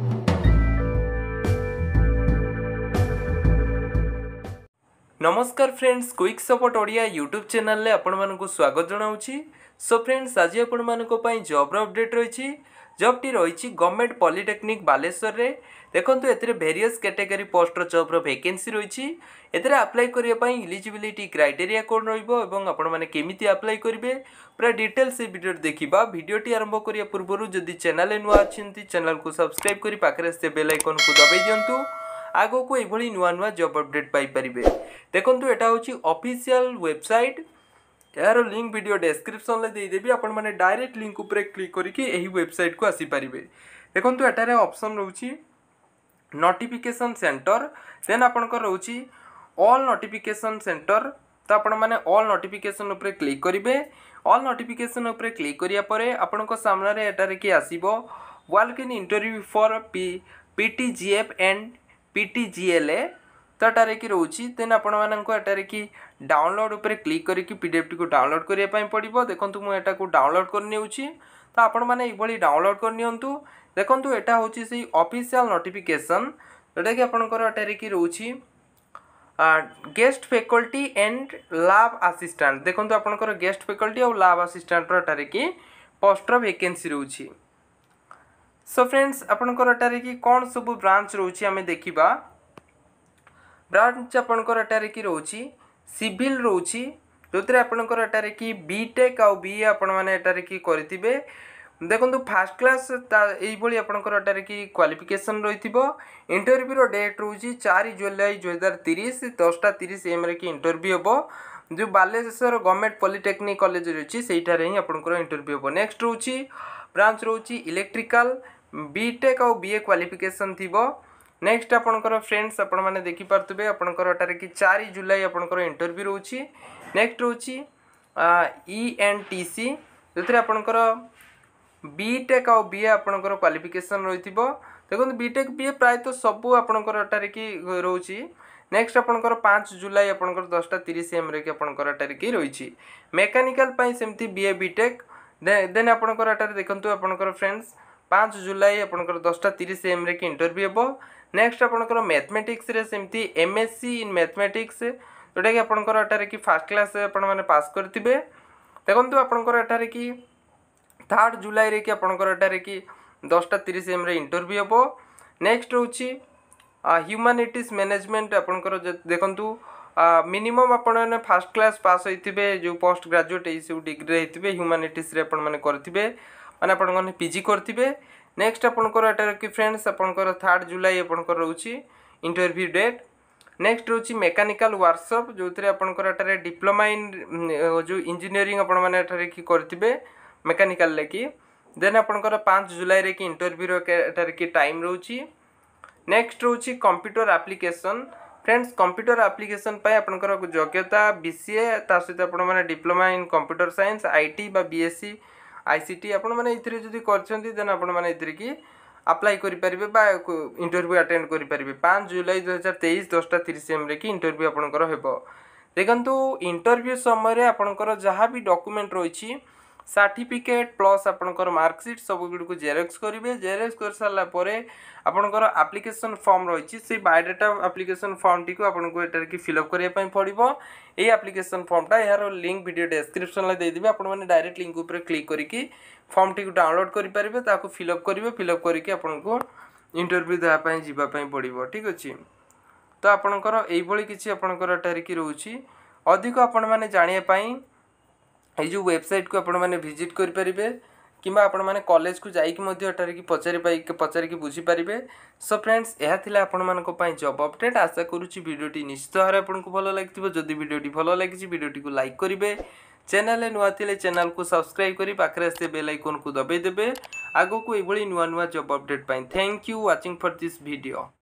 ନମସ୍କାର friends quick support Odia YouTube ଚ୍ୟାନେଲ୍ରେ ଆପଣମାନଙ୍କୁ ସ୍ୱାଗତ ଜଣାଉଛି ସୋ ଫ୍ରେଣ୍ଡସ୍ ଆଜି ଆପଣମାନଙ୍କ ପାଇଁ ଜବ୍ର ଅପଡ଼େଟ୍ ରହିଛି জবটি রয়েছে গভর্নমেন্ট পলিটেকনিক বালেশ্বরের দেখুন এতে ভেরিয়স ক্যাটেগরি পোস্টর জব্র ভ্যাকেন্সি রয়েছে এতে আপ্লাই করা ইলিজিবিলিটি ক্রাইটেরিয়া কোণ রহব এবং আপনার মানে কেমিতি আপ্লাই করবে পুরা ডিটেলস এই ভিডিওটি দেখা ভিডিওটি আরম্ভ করা পূর্ব যদি চ্যানেল নূয়া অনেক চ্যানেলকে সবসক্রাইব করে পাখে সে বেল আইকনকে দবাই দিও আগকু এইভাবে নূয়া নূয়া জব অপডেট পাইপারে দেখুন এটা হচ্ছে অফিসিয়াল ওয়েবসাইট ଏହାର ଲିଙ୍କ୍ ଭିଡ଼ିଓ ଡେସ୍କ୍ରିପ୍ସନ୍ରେ ଦେଇଦେବି ଆପଣମାନେ ଡାଇରେକ୍ଟ ଲିଙ୍କ୍ ଉପରେ କ୍ଲିକ୍ କରିକି ଏହି ୱେବସାଇଟ୍କୁ ଆସିପାରିବେ ଦେଖନ୍ତୁ ଏଠାରେ ଅପସନ୍ ରହୁଛି ନୋଟିଫିକେସନ୍ ସେଣ୍ଟର ଦେନ୍ ଆପଣଙ୍କର ରହୁଛି ଅଲ୍ ନୋଟିଫିକେସନ୍ ସେଣ୍ଟର ତ ଆପଣମାନେ ଅଲ୍ ନୋଟିଫିକେସନ୍ ଉପରେ କ୍ଲିକ୍ କରିବେ ଅଲ୍ ନୋଟିଫିକେସନ୍ ଉପରେ କ୍ଲିକ୍ କରିବା ପରେ ଆପଣଙ୍କ ସାମ୍ନାରେ ଏଠାରେ କି ଆସିବ walk in interview for P PTGF and PTGLA ତ ଏଟା ରେକି ରହୁଛି ଦେନ୍ ଆପଣମାନଙ୍କୁ ଏଟା ରେକି ଡାଉନଲୋଡ଼ ଉପରେ କ୍ଲିକ୍ କରିକି ପିଡ଼ିଏଫ୍ଟିକୁ ଡାଉନଲୋଡ଼ କରିବା ପାଇଁ ପଡ଼ିବ ଦେଖନ୍ତୁ ମୁଁ ଏଟାକୁ ଡାଉନଲୋଡ଼ କରିନେଉଛି ତ ଆପଣମାନେ ଏଇଭଳି ଡାଉନଲୋଡ଼ କରିନିଅନ୍ତୁ ଦେଖନ୍ତୁ ଏଟା ହେଉଛି ସେଇ ଅଫିସିଆଲ୍ ନୋଟିଫିକେସନ୍ ଯେଉଁଟାକି ଆପଣଙ୍କର ଏଟା ରେକି ରହୁଛି guest faculty and lab assistant ଦେଖନ୍ତୁ ଆପଣଙ୍କର ଗେଷ୍ଟ ଫ୍ୟାକଲ୍ଟି ଆଉ ଲାବ୍ ଆସିଷ୍ଟାଣ୍ଟର ଏଠାରେ କି ପୋଷ୍ଟର ଭେକେନ୍ସି ରହୁଛି ସୋ ଫ୍ରେଣ୍ଡସ୍ ଆପଣଙ୍କର ଏଠାରେ କି କ'ଣ ସବୁ ବ୍ରାଞ୍ଚ ରହୁଛି ଆମେ ଦେଖିବା ବ୍ରାଞ୍ଚ ଆପଣଙ୍କର ଏଠାରେ କି ରହୁଛି ସିଭିଲ୍ ରହୁଛି ଯେଉଁଥିରେ ଆପଣଙ୍କର ଏଠାରେ କି ବି ଟେକ୍ ଆଉ ବି ଏ ଆପଣମାନେ ଏଠାରେ କି କରିଥିବେ ଦେଖନ୍ତୁ ଫାର୍ଷ୍ଟ କ୍ଲାସ୍ ଏଇଭଳି ଆପଣଙ୍କର ଏଠାରେ କି କ୍ୱାଲିଫିକେସନ୍ ରହିଥିବ ଇଣ୍ଟରଭ୍ୟୁର ଡେଟ୍ ରହୁଛି ଚାରି ଜୁଲାଇ ଦୁଇହଜାର ତିରିଶ ଦଶଟା ତିରିଶ ଏମ୍ରେ କି ଇଣ୍ଟରଭ୍ୟୁ ହେବ ଯେଉଁ ବାଲେଶ୍ୱର ଗଭର୍ଣ୍ଣମେଣ୍ଟ ପଲିଟେକ୍ନିକ୍ କଲେଜ ରହିଛି ସେଇଠାରେ ହିଁ ଆପଣଙ୍କର ଇଣ୍ଟରଭ୍ୟୁ ହେବ ନେକ୍ସଟ ରହୁଛି ବ୍ରାଞ୍ଚ ରହୁଛି ଇଲେକ୍ଟ୍ରିକାଲ ବିଟେକ୍ ଆଉ ବିଏ କ୍ୱାଲିଫିକେସନ୍ ଥିବ নেক্সট আপনার ফ্রেন্ডস আপনার দেখিপারে আপনার এটার কি চারি জুলাই আপনার ইন্টরভিউ রয়েছে নেক্সট রয়েছে ই এন্ড টি সি ଯେଉଁଥିରେ ଆପଣଙ୍କର ବିଟେକ୍ ଆଉ ବି ଏ ଆପଣଙ୍କର କ୍ୱାଲିଫିକେସନ୍ ରହିଥିବ ଦେଖନ୍ତୁ ବିଟେକ୍ ବି ଏ ପ୍ରାୟତଃ ସବୁ ଆପଣଙ୍କର ଏଠାରେ କି ରହୁଛି ନେକ୍ସଟ ଆପଣଙ୍କର ପାଞ୍ଚ ଜୁଲାଇ ଆପଣଙ୍କର ଦଶଟା ତିରିଶ ଏମ୍ରେ କି ଆପଣଙ୍କର ଏଠାରେ କି ରହିଛି ମେକାନିକାଲ ପାଇଁ ସେମିତି ବି ଏ ବିଟେକ୍ ଦେନ୍ ଆପଣଙ୍କର ଏଠାରେ ଦେଖନ୍ତୁ ଆପଣଙ୍କର ଫ୍ରେଣ୍ଡସ୍ ପାଞ୍ଚ ଜୁଲାଇ ଆପଣଙ୍କର ଦଶଟା ତିରିଶ ଏମ୍ରେ କି ଇଣ୍ଟରଭ୍ୟୁ ହେବ ନେକ୍ସଟ ଆପଣଙ୍କର ମ୍ୟାଥମେଟିକ୍ସରେ ସେମିତି M S C in mathematics ଯେଉଁଟାକି ଆପଣଙ୍କର ଏଠାରେ କି ଫାର୍ଷ୍ଟ କ୍ଲାସ୍ ଆପଣମାନେ ପାସ୍ କରିଥିବେ ଦେଖନ୍ତୁ ଆପଣଙ୍କର ଏଠାରେ କି থার্ড জুলাইরে কি আপনার এটার কি দশটা তিরিশ এমরে ইন্টরভিউ হব নেক্সট রয়েছে হ্যুমানিটিজ ম্যানেজমেন্ট আপনার দেখুন মিনিমম আপনার ফার্স্ট ক্লাস পাস হয়ে যে পোস্ট গ্রাজুয়েট এই সব ডিগ্রি হয়ে হ্যুমানিটিজে আপনার করে ମାନେ ଆପଣମାନେ ପି ଜି କରିଥିବେ ନେକ୍ସଟ ଆପଣଙ୍କର ଏଇଟା କି ଫ୍ରେଣ୍ଡସ୍ ଆପଣଙ୍କର ଥାର୍ଡ଼ ଜୁଲାଇ ଆପଣଙ୍କର ରହୁଛି ଇଣ୍ଟରଭ୍ୟୁ ଡେଟ୍ ନେକ୍ସଟ ରହୁଛି ମେକାନିକାଲ ୱାର୍କସପ୍ ଯେଉଁଥିରେ ଆପଣଙ୍କର ଏଠାରେ ଡିପ୍ଲୋମା ଇନ୍ ଯେଉଁ ଇଞ୍ଜିନିୟରିଂ ଆପଣମାନେ ଏଠାରେ କି କରିଥିବେ ମେକାନିକାଲ ଲେଖି ଦେନ୍ ଆପଣଙ୍କର ପାଞ୍ଚ ଜୁଲାଇରେ କି ଇଣ୍ଟରଭ୍ୟୁର ଏଠାରେ କି ଟାଇମ୍ ରହୁଛି ନେକ୍ସଟ ରହୁଛି computer application friends computer application ପାଇଁ ଆପଣଙ୍କର ଯୋଗ୍ୟତା ବି ସି ଏ ତା ସହିତ ଆପଣମାନେ diploma in computer science I T ବା ବି ଏସ୍ ସି ଆଇସିଟି ଆପଣମାନେ ଏଥିରେ ଯଦି କରିଛନ୍ତି ଦେନ୍ ଆପଣମାନେ ଏଥିରେ କି ଆପ୍ଲାଏ କରିପାରିବେ ବା ଇଣ୍ଟରଭ୍ୟୁ ଆଟେଣ୍ଡ କରିପାରିବେ ପାଞ୍ଚ ଜୁଲାଇ ଦୁଇହଜାର ତେଇଶ ଦଶଟା ତିରିଶ ଏମ୍ରେ କି ଇଣ୍ଟରଭ୍ୟୁ ଆପଣଙ୍କର ହେବ ଦେଖନ୍ତୁ ଇଣ୍ଟରଭ୍ୟୁ ସମୟରେ ଆପଣଙ୍କର ଯାହା ବି ଡକ୍ୟୁମେଣ୍ଟ ରହିଛି সার্টিফিকেট প্লস আপনার মার্কসিট সবুগুড়ি জেরক্স করবে জেরক্স করে সারা পরে আপনার আপ্লিকেসন ফর্ম রয়েছে সেই বায়োডেটা আপ্লিকেসন ফর্মটি আপনার এটার কি ফিল আপ করা পড়ব এই আপ্লিকেসন ফর্মটা এর লিঙ্ক ভিডিও ডেসক্রিপশনরে দিয়ে আপনার মানে ডাইরেক্ট লিঙ্ক উপরে ক্লিক করি ফর্মটি ডাউনলোড করে পারবে তাকে ফিল আপ করবে ফিল আপ করি আপনার ইন্টরভিউ দেওয়া যা পড়ব ঠিক আছে তো আপনার এইভাবে কিছু আপনার এটার কি রয়েছে অধিক আপনার জাঁয়া ଏଇ ଯେଉଁ ୱେବସାଇଟ୍କୁ ଆପଣମାନେ ଭିଜିଟ୍ କରିପାରିବେ କିମ୍ବା ଆପଣମାନେ କଲେଜକୁ ଯାଇକି ମଧ୍ୟ ଏଠାରେ କି ପଚାରି ପଚାରିକି ବୁଝିପାରିବେ ସୋ ଫ୍ରେଣ୍ଡସ୍ ଏହା ଥିଲା ଆପଣମାନଙ୍କ ପାଇଁ ଜବ୍ ଅପଡ଼େଟ୍ ଆଶା କରୁଛି ଭିଡ଼ିଓଟି ନିଶ୍ଚିତ ଭାବରେ ଆପଣଙ୍କୁ ଭଲ ଲାଗିଥିବ ଯଦି ଭିଡ଼ିଓଟି ଭଲ ଲାଗିଛି ଭିଡ଼ିଓଟିକୁ ଲାଇକ୍ କରିବେ ଚ୍ୟାନେଲ୍ରେ ନୂଆ ଥିଲେ ଚ୍ୟାନେଲ୍କୁ ସବସ୍କ୍ରାଇବ୍ କରି ପାଖରେ ଆସି ବେଲ୍ ଆଇକନ୍କୁ ଦବାଇ ଦେବେ ଆଗକୁ ଏଭଳି ନୂଆ ନୂଆ ଜବ୍ ଅପଡ଼େଟ୍ ପାଇଁ thank you watching for this video